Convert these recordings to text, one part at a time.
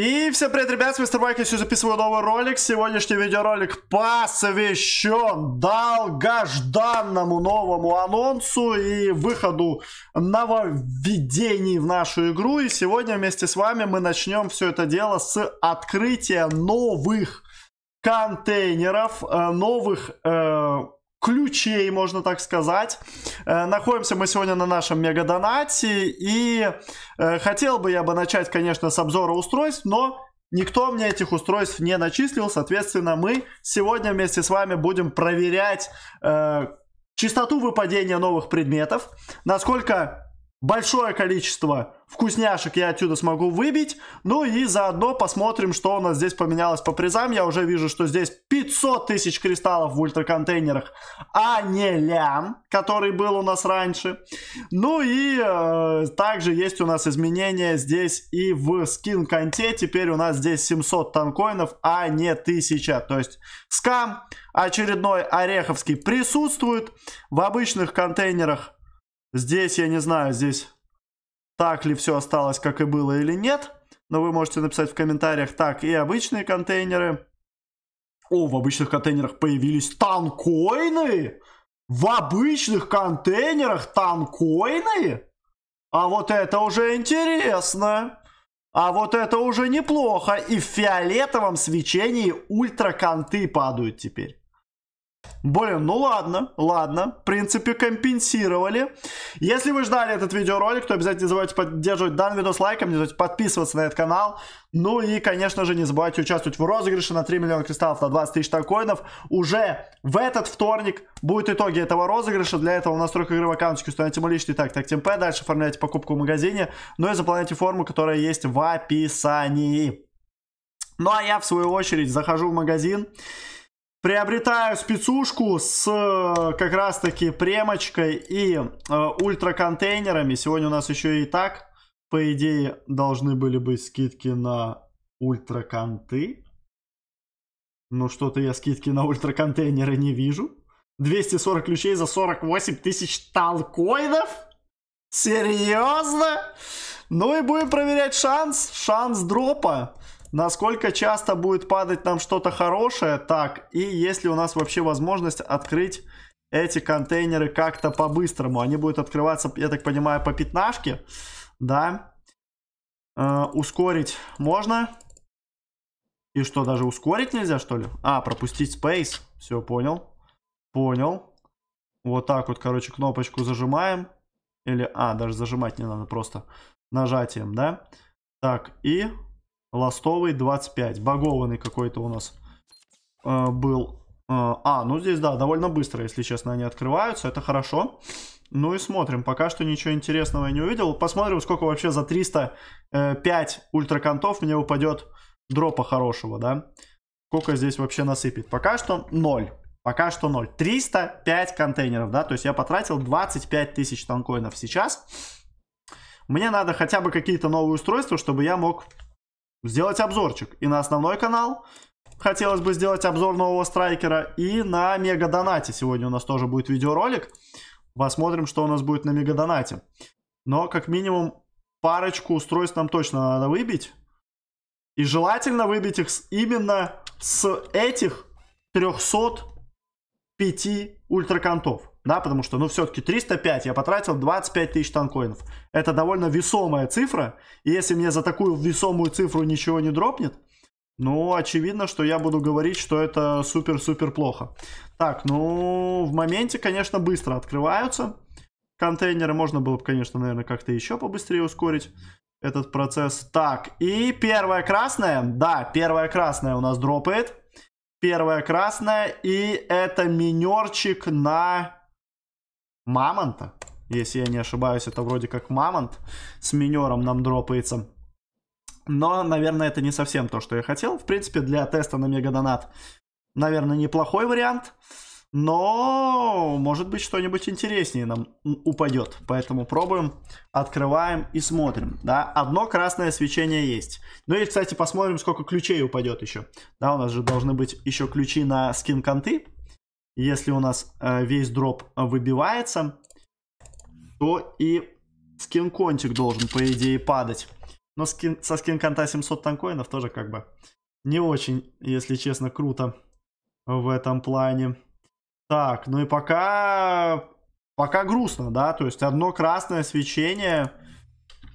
И всем привет, ребят, с Мистер Майк, я сегодня записываю новый ролик. Сегодняшний видеоролик посвящен долгожданному новому анонсу и выходу нововведений в нашу игру. И сегодня вместе с вами мы начнем все это дело с открытия новых контейнеров, э, новых э, ключей, можно так сказать. Э, находимся мы сегодня на нашем мегадонате, и э, хотел бы я бы начать, конечно, с обзора устройств, но Никто мне этих устройств не начислил, соответственно, мы сегодня вместе с вами будем проверять э, частоту выпадения новых предметов, насколько большое количество вкусняшек я отсюда смогу выбить. Ну и заодно посмотрим, что у нас здесь поменялось по призам. Я уже вижу, что здесь 500 тысяч кристаллов в ультраконтейнерах, а не лям, который был у нас раньше. Ну и э, также есть у нас изменения здесь и в скин-конте. Теперь у нас здесь 700 танкоинов, а не 1000. То есть скам очередной ореховский присутствует. В обычных контейнерах Здесь, я не знаю, здесь так ли все осталось, как и было или нет. Но вы можете написать в комментариях так и обычные контейнеры. О, в обычных контейнерах появились танкоины! В обычных контейнерах танкоины? А вот это уже интересно. А вот это уже неплохо. И в фиолетовом свечении ультраконты падают теперь. Блин, ну ладно, ладно. В принципе, компенсировали. Если вы ждали этот видеоролик, то обязательно забывайте поддерживать данный видос лайком, не забывайте подписываться на этот канал. Ну и, конечно же, не забывайте участвовать в розыгрыше на 3 миллиона кристаллов на 20 тысяч токенов. Уже в этот вторник будут итоги этого розыгрыша. Для этого в настройках игры в аккаунтике установите мой личный так, так, темп. Дальше оформляйте покупку в магазине. Ну и заполняйте форму, которая есть в описании. Ну а я, в свою очередь, захожу в магазин. Приобретаю спецушку с э, как раз таки премочкой и э, ультраконтейнерами. Сегодня у нас еще и так, по идее, должны были быть скидки на ультраконты. но что-то я скидки на ультраконтейнеры не вижу. 240 ключей за 48 тысяч талкоинов? Серьезно? Ну и будем проверять шанс. Шанс дропа насколько часто будет падать нам что-то хорошее, так, и есть ли у нас вообще возможность открыть эти контейнеры как-то по-быстрому. Они будут открываться, я так понимаю, по пятнашке, да. Э, ускорить можно. И что, даже ускорить нельзя, что ли? А, пропустить space. Все, понял. Понял. Вот так вот, короче, кнопочку зажимаем. Или, а, даже зажимать не надо, просто нажатием, да? Так, и Ластовый 25. Багованный какой-то у нас э, был. Э, а, ну здесь, да, довольно быстро, если честно, они открываются. Это хорошо. Ну и смотрим. Пока что ничего интересного я не увидел. Посмотрим, сколько вообще за 305 э, ультракантов мне упадет дропа хорошего, да? Сколько здесь вообще насыпет? Пока что 0. Пока что 0. 305 контейнеров, да? То есть я потратил 25 тысяч танкоинов сейчас. Мне надо хотя бы какие-то новые устройства, чтобы я мог сделать обзорчик. И на основной канал хотелось бы сделать обзор нового страйкера. И на мегадонате сегодня у нас тоже будет видеоролик. Посмотрим, что у нас будет на мегадонате. Но как минимум парочку устройств нам точно надо выбить. И желательно выбить их именно с этих 305 ультраконтов да, потому что, ну, все-таки 305, я потратил 25 тысяч танкоинов. Это довольно весомая цифра, и если мне за такую весомую цифру ничего не дропнет, ну, очевидно, что я буду говорить, что это супер-супер плохо. Так, ну, в моменте, конечно, быстро открываются контейнеры. Можно было бы, конечно, наверное, как-то еще побыстрее ускорить этот процесс. Так, и первая красная. Да, первая красная у нас дропает. Первая красная. И это минерчик на Мамонта. Если я не ошибаюсь, это вроде как Мамонт с минером нам дропается. Но, наверное, это не совсем то, что я хотел. В принципе, для теста на мегадонат, наверное, неплохой вариант. Но, может быть, что-нибудь интереснее нам упадет. Поэтому пробуем, открываем и смотрим. Да, одно красное свечение есть. Ну и, кстати, посмотрим, сколько ключей упадет еще. Да, у нас же должны быть еще ключи на скин-конты если у нас э, весь дроп э, выбивается, то и скин-контик должен, по идее, падать. Но скин, со скин-конта 700 танкоинов тоже как бы не очень, если честно, круто в этом плане. Так, ну и пока... Пока грустно, да? То есть одно красное свечение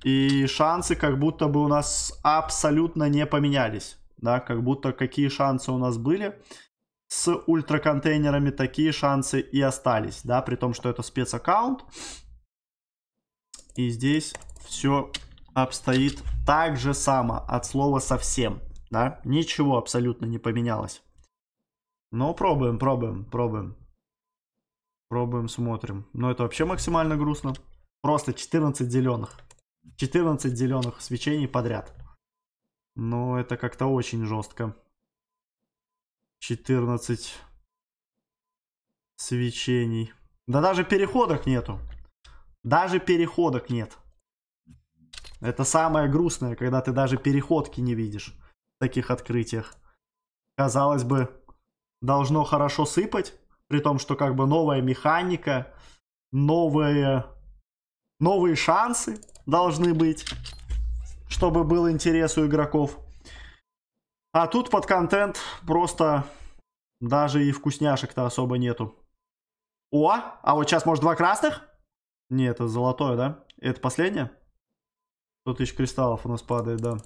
и шансы как будто бы у нас абсолютно не поменялись. Да, как будто какие шансы у нас были, с ультраконтейнерами такие шансы и остались, да, при том, что это спецаккаунт. И здесь все обстоит так же само, от слова совсем, да, ничего абсолютно не поменялось. Но пробуем, пробуем, пробуем. Пробуем, смотрим. Но это вообще максимально грустно. Просто 14 зеленых. 14 зеленых свечений подряд. Но это как-то очень жестко. 14 свечений. Да даже переходок нету. Даже переходок нет. Это самое грустное, когда ты даже переходки не видишь в таких открытиях. Казалось бы, должно хорошо сыпать, при том, что как бы новая механика, новые, новые шансы должны быть, чтобы был интерес у игроков. А тут под контент просто даже и вкусняшек-то особо нету. О, а вот сейчас, может, два красных? Не, это золотое, да? Это последнее? 100 тысяч кристаллов у нас падает, да.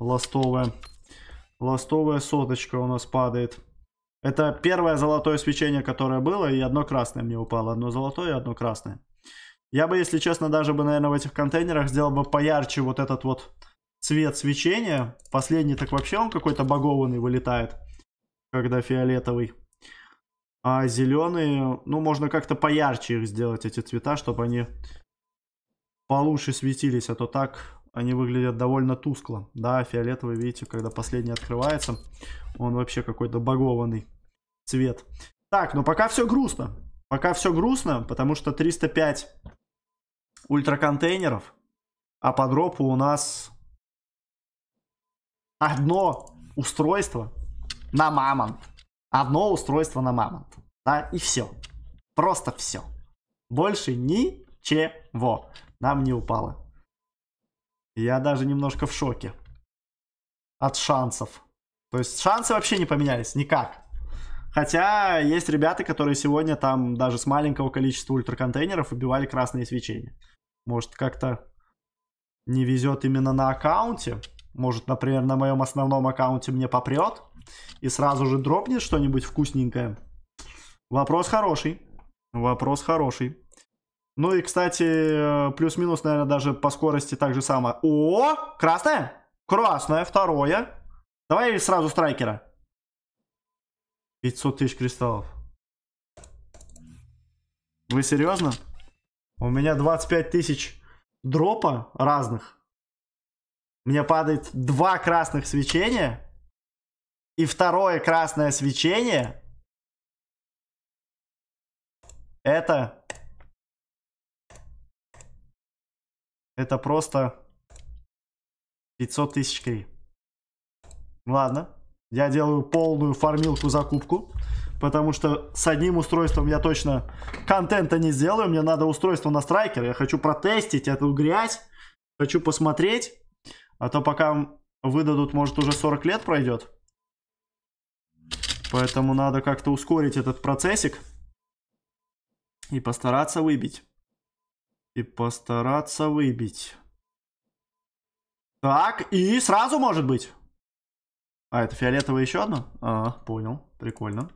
Ластовая. Ластовая соточка у нас падает. Это первое золотое свечение, которое было, и одно красное мне упало. Одно золотое и одно красное. Я бы, если честно, даже бы, наверное, в этих контейнерах сделал бы поярче вот этот вот цвет свечения. Последний так вообще он какой-то багованный вылетает, когда фиолетовый. А зеленые, ну, можно как-то поярче их сделать, эти цвета, чтобы они получше светились, а то так они выглядят довольно тускло. Да, фиолетовый, видите, когда последний открывается, он вообще какой-то багованный цвет. Так, но ну пока все грустно. Пока все грустно, потому что 305 ультраконтейнеров, а по дропу у нас одно устройство на мамонт. Одно устройство на мамонт. Да, и все. Просто все. Больше ничего нам не упало. Я даже немножко в шоке. От шансов. То есть шансы вообще не поменялись никак. Хотя есть ребята, которые сегодня там даже с маленького количества ультраконтейнеров убивали красные свечения. Может как-то не везет именно на аккаунте. Может, например, на моем основном аккаунте мне попрет и сразу же дропнет что-нибудь вкусненькое. Вопрос хороший. Вопрос хороший. Ну и, кстати, плюс-минус, наверное, даже по скорости так же самое. О, красное? Красное, второе. Давай сразу страйкера. 500 тысяч кристаллов. Вы серьезно? У меня 25 тысяч дропа разных. Мне падает два красных свечения. И второе красное свечение. Это... Это просто 500 тысяч кри. Ладно. Я делаю полную фармилку-закупку. Потому что с одним устройством я точно контента не сделаю. Мне надо устройство на страйкер. Я хочу протестить эту грязь. Хочу посмотреть. А то пока выдадут, может, уже 40 лет пройдет. Поэтому надо как-то ускорить этот процессик. И постараться выбить. И постараться выбить. Так, и сразу может быть. А, это фиолетовое еще одно? А, понял, прикольно.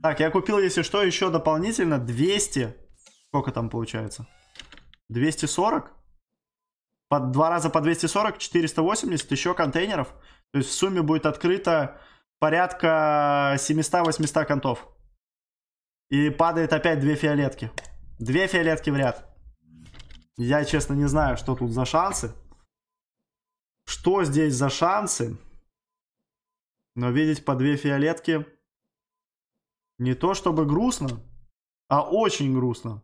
Так, я купил, если что, еще дополнительно 200. Сколько там получается? 240? по два раза по 240, 480 еще контейнеров. То есть в сумме будет открыто порядка 700-800 контов. И падает опять две фиолетки. Две фиолетки в ряд. Я, честно, не знаю, что тут за шансы. Что здесь за шансы? Но видеть по две фиолетки не то чтобы грустно, а очень грустно.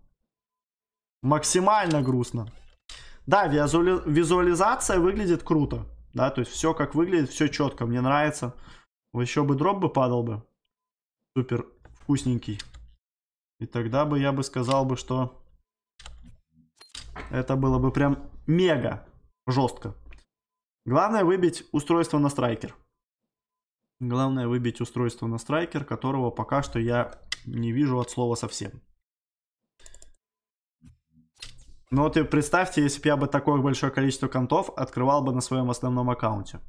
Максимально грустно. Да, визуали... визуализация выглядит круто. Да, то есть все как выглядит, все четко, мне нравится. Еще бы дроп бы падал бы. Супер вкусненький. И тогда бы я бы сказал бы, что это было бы прям мега жестко. Главное выбить устройство на страйкер. Главное выбить устройство на страйкер, которого пока что я не вижу от слова совсем. Ну вот и представьте, если бы я бы такое большое количество контов открывал бы на своем основном аккаунте.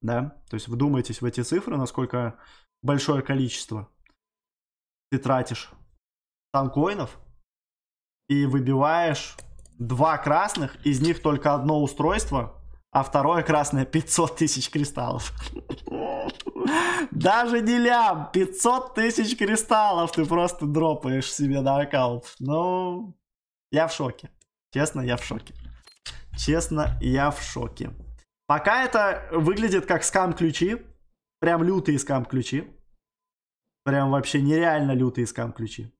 Да? То есть вдумайтесь в эти цифры, насколько большое количество ты тратишь танкоинов и выбиваешь два красных, из них только одно устройство, а второе красное 500 тысяч кристаллов. Даже не лям, 500 тысяч кристаллов ты просто дропаешь себе на аккаунт. Ну, я в шоке. Честно, я в шоке. Честно, я в шоке. Пока это выглядит как скам-ключи. Прям лютые скам-ключи. Прям вообще нереально лютые скам-ключи.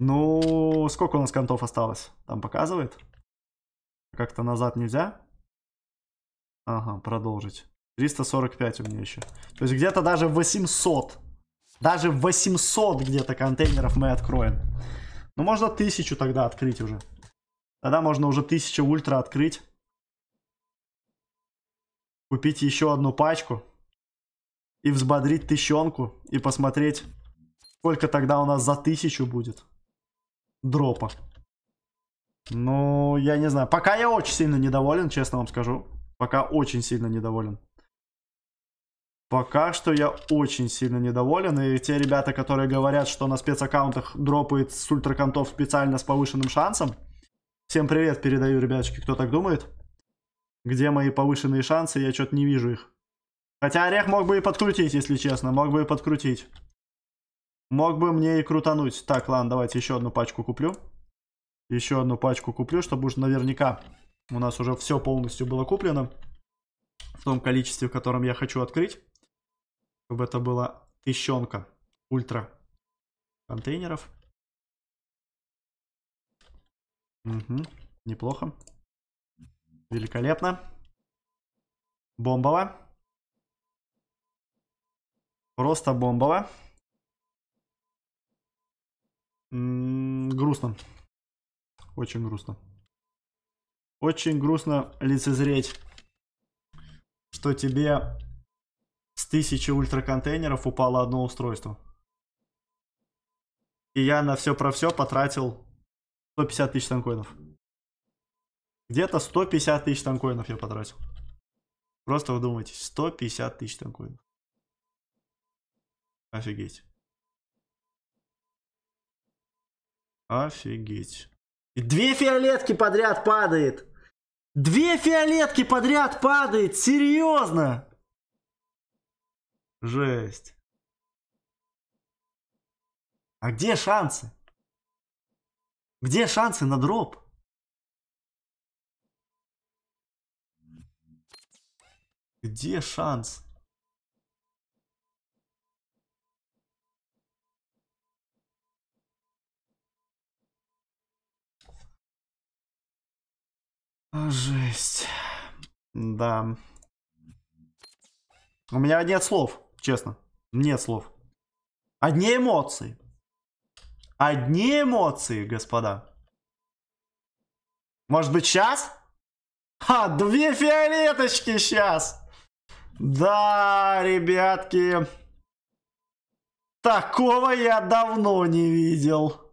Ну, сколько у нас контов осталось? Там показывает? Как-то назад нельзя? Ага, продолжить. 345 у меня еще. То есть где-то даже 800. Даже 800 где-то контейнеров мы откроем. Ну, можно тысячу тогда открыть уже. Тогда можно уже тысячу ультра открыть. Купить еще одну пачку. И взбодрить тыщенку И посмотреть, сколько тогда у нас за тысячу будет. Дропа. Ну, я не знаю. Пока я очень сильно недоволен, честно вам скажу. Пока очень сильно недоволен. Пока что я очень сильно недоволен. И те ребята, которые говорят, что на спецаккаунтах дропает с ультраконтов специально с повышенным шансом. Всем привет передаю, ребяточки, кто так думает. Где мои повышенные шансы? Я что-то не вижу их. Хотя Орех мог бы и подкрутить, если честно. Мог бы и подкрутить. Мог бы мне и крутануть. Так, ладно, давайте еще одну пачку куплю. Еще одну пачку куплю, чтобы уж наверняка у нас уже все полностью было куплено. В том количестве, в котором я хочу открыть чтобы это было тыщенка ультра контейнеров. Угу, неплохо. Великолепно. Бомбово. Просто бомбово. М-м, грустно. Очень грустно. Очень грустно лицезреть, что тебе с тысячи ультраконтейнеров упало одно устройство. И я на все про все потратил 150 тысяч танкоинов. Где-то 150 тысяч танкоинов я потратил. Просто вы вдумайтесь, 150 тысяч танкоинов. Офигеть. Офигеть. Две фиолетки подряд падает. Две фиолетки подряд падает. Серьезно. Жесть. А где шансы? Где шансы на дроп? Где шанс? А, жесть. Да. У меня нет слов. Честно. Нет слов. Одни эмоции. Одни эмоции, господа. Может быть сейчас? А, две фиолеточки сейчас. Да, ребятки. Такого я давно не видел.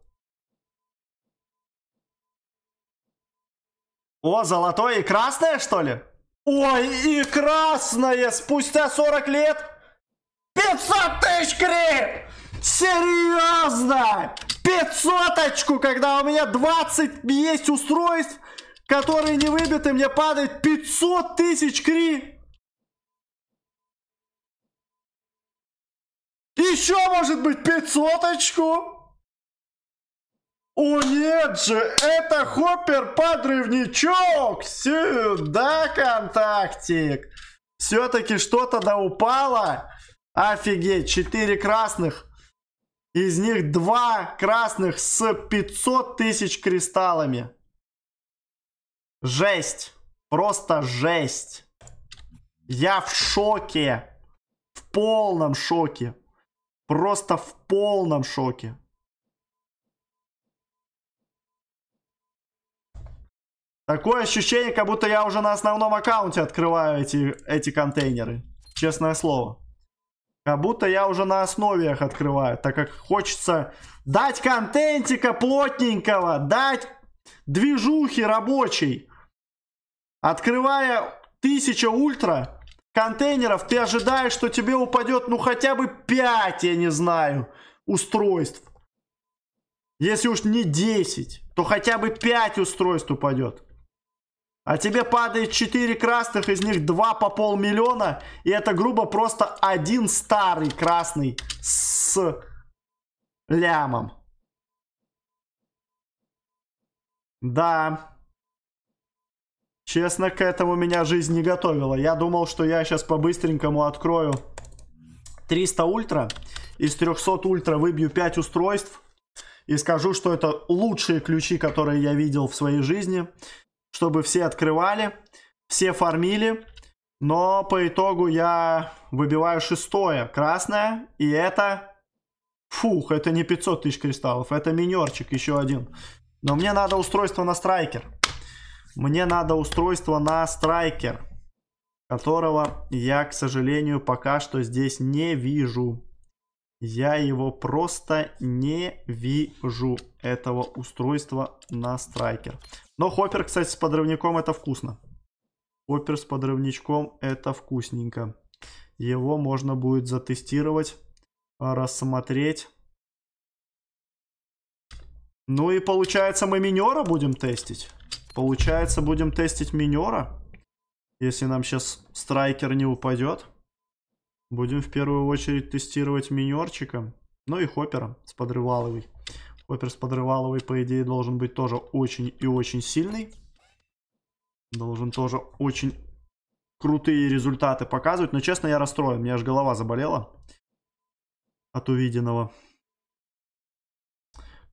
О, золотое и красное, что ли? Ой, и красное! Спустя 40 лет 500 тысяч крит! Серьезно! очку когда у меня 20 есть устройств, которые не выбиты, мне падает 500 тысяч кри. Еще может быть 500очку? О нет же, это Хоппер подрывничок! Сюда, контактик! Все-таки что-то да упало. Офигеть, 4 красных. Из них 2 красных с 500 тысяч кристаллами. Жесть. Просто жесть. Я в шоке. В полном шоке. Просто в полном шоке. Такое ощущение, как будто я уже на основном аккаунте открываю эти, эти контейнеры. Честное слово. Как будто я уже на основиях открываю, так как хочется дать контентика плотненького, дать движухи рабочей. Открывая 1000 ультра контейнеров, ты ожидаешь, что тебе упадет ну хотя бы 5, я не знаю, устройств. Если уж не 10, то хотя бы 5 устройств упадет. А тебе падает 4 красных, из них 2 по полмиллиона. И это грубо просто один старый красный с лямом. Да. Честно, к этому меня жизнь не готовила. Я думал, что я сейчас по-быстренькому открою 300 ультра. Из 300 ультра выбью 5 устройств. И скажу, что это лучшие ключи, которые я видел в своей жизни чтобы все открывали, все фармили. Но по итогу я выбиваю шестое красное, и это... Фух, это не 500 тысяч кристаллов, это минерчик еще один. Но мне надо устройство на страйкер. Мне надо устройство на страйкер, которого я, к сожалению, пока что здесь не вижу. Я его просто не вижу, этого устройства на страйкер. Но хоппер, кстати, с подрывником это вкусно. Хоппер с подрывничком это вкусненько. Его можно будет затестировать, рассмотреть. Ну и получается мы минера будем тестить. Получается будем тестить минера. Если нам сейчас страйкер не упадет. Будем в первую очередь тестировать минерчиком, ну и хоппером с подрываловой. Хоппер с подрываловой, по идее, должен быть тоже очень и очень сильный. Должен тоже очень крутые результаты показывать. Но, честно, я расстроен. У меня аж голова заболела от увиденного.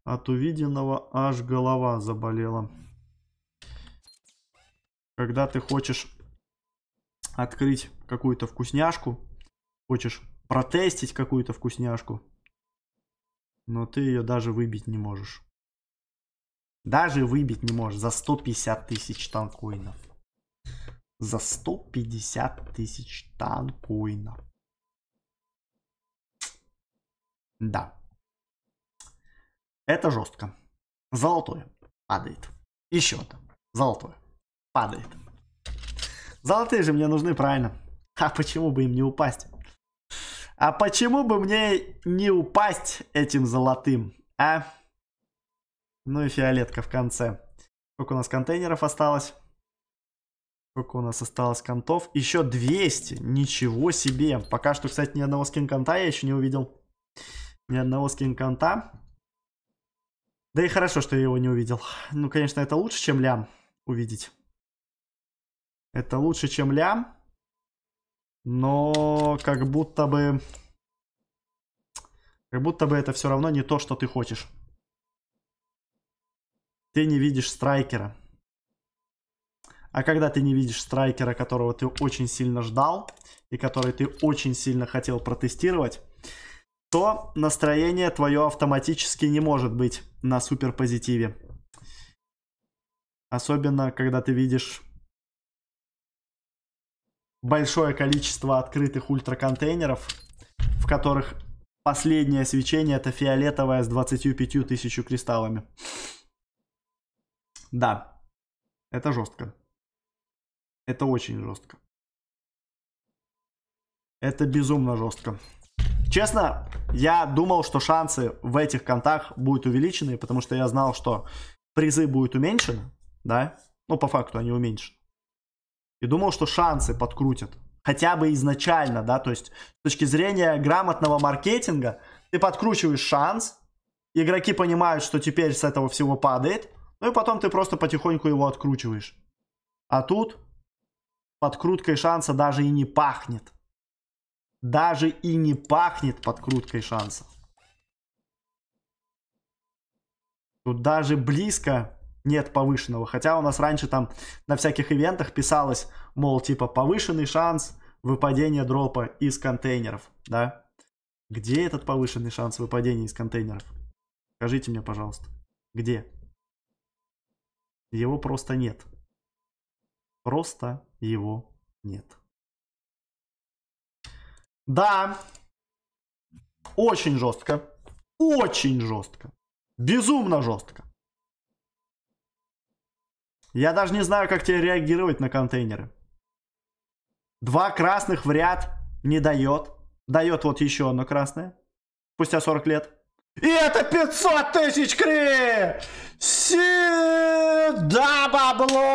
От увиденного аж голова заболела. Когда ты хочешь открыть какую-то вкусняшку, Хочешь протестить какую-то вкусняшку, но ты ее даже выбить не можешь. Даже выбить не можешь за 150 тысяч танкоинов. За 150 тысяч танкоинов. Да. Это жестко. Золотое падает. Еще там. Золотое падает. Золотые же мне нужны, правильно. А почему бы им не упасть? А почему бы мне не упасть этим золотым, а? Ну и фиолетка в конце. Сколько у нас контейнеров осталось? Сколько у нас осталось контов? Еще 200. Ничего себе. Пока что, кстати, ни одного скин-конта я еще не увидел. Ни одного скин-конта. Да и хорошо, что я его не увидел. Ну, конечно, это лучше, чем лям увидеть. Это лучше, чем лям но как будто бы... Как будто бы это все равно не то, что ты хочешь. Ты не видишь страйкера. А когда ты не видишь страйкера, которого ты очень сильно ждал, и который ты очень сильно хотел протестировать, то настроение твое автоматически не может быть на суперпозитиве. Особенно, когда ты видишь большое количество открытых ультраконтейнеров, в которых последнее свечение это фиолетовое с 25 тысячу кристаллами. Да, это жестко. Это очень жестко. Это безумно жестко. Честно, я думал, что шансы в этих контах будут увеличены, потому что я знал, что призы будут уменьшены, да? Ну, по факту они уменьшены и думал, что шансы подкрутят. Хотя бы изначально, да, то есть с точки зрения грамотного маркетинга, ты подкручиваешь шанс, игроки понимают, что теперь с этого всего падает, ну и потом ты просто потихоньку его откручиваешь. А тут подкруткой шанса даже и не пахнет. Даже и не пахнет подкруткой шанса. Тут даже близко нет повышенного. Хотя у нас раньше там на всяких ивентах писалось, мол, типа повышенный шанс выпадения дропа из контейнеров, да? Где этот повышенный шанс выпадения из контейнеров? Скажите мне, пожалуйста, где? Его просто нет. Просто его нет. Да, очень жестко, очень жестко, безумно жестко. Я даже не знаю, как тебе реагировать на контейнеры. Два красных в ряд не дает. Дает вот еще одно красное. Спустя 40 лет. И это 500 тысяч кри! Сюда бабло!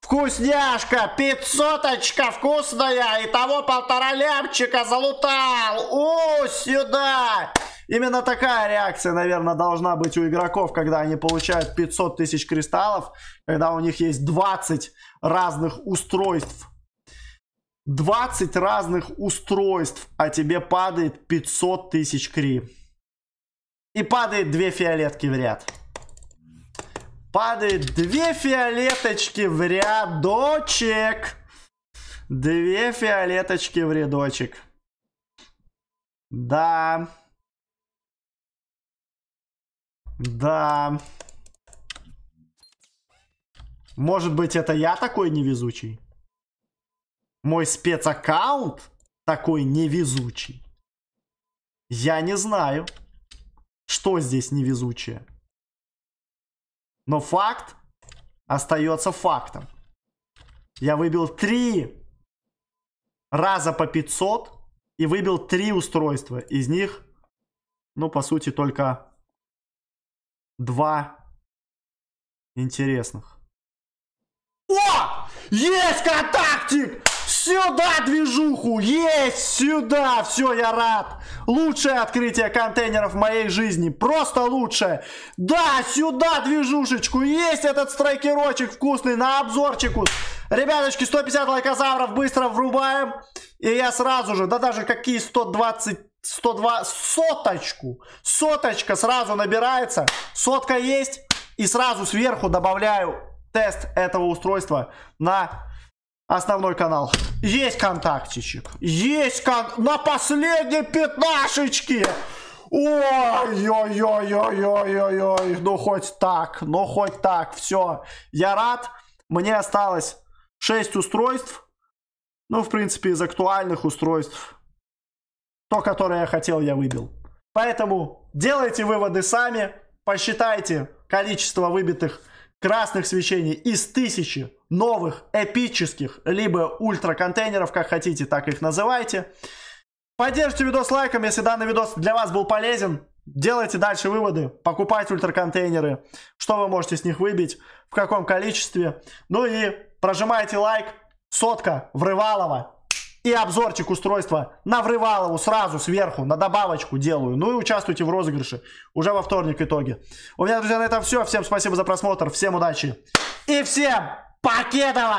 Вкусняшка, пятьсоточка вкусная, и того полтора лямчика залутал. О, сюда! Именно такая реакция, наверное, должна быть у игроков, когда они получают 500 тысяч кристаллов, когда у них есть 20 разных устройств. 20 разных устройств, а тебе падает 500 тысяч кри. И падает две фиолетки в ряд. Падает две фиолеточки в рядочек. Две фиолеточки в рядочек. Да. Да. Может быть, это я такой невезучий? Мой спецаккаунт такой невезучий? Я не знаю, что здесь невезучее. Но факт остается фактом. Я выбил три раза по 500 и выбил три устройства. Из них, ну, по сути, только два интересных. О! Есть контактик! Сюда движуху! Есть! Сюда! Все, я рад! Лучшее открытие контейнеров в моей жизни! Просто лучшее! Да, сюда движушечку! Есть этот страйкерочек вкусный на обзорчику! Ребяточки, 150 лайкозавров быстро врубаем! И я сразу же, да даже какие 120 102, соточку. Соточка сразу набирается. Сотка есть. И сразу сверху добавляю тест этого устройства на основной канал. Есть контактичек. Есть кон... На последней пятнашечке. Ой-ой-ой-ой-ой-ой. Ну хоть так. Ну хоть так. Все. Я рад. Мне осталось 6 устройств. Ну, в принципе, из актуальных устройств то, которое я хотел, я выбил. Поэтому делайте выводы сами, посчитайте количество выбитых красных свечений из тысячи новых эпических, либо ультра контейнеров, как хотите, так их называйте. Поддержите видос лайком, если данный видос для вас был полезен. Делайте дальше выводы, покупайте ультра контейнеры, что вы можете с них выбить, в каком количестве. Ну и прожимайте лайк, сотка, врывалова, и обзорчик устройства на Врывалову сразу сверху, на добавочку делаю. Ну и участвуйте в розыгрыше уже во вторник в итоге. У меня, друзья, на этом все. Всем спасибо за просмотр, всем удачи и всем пакетово!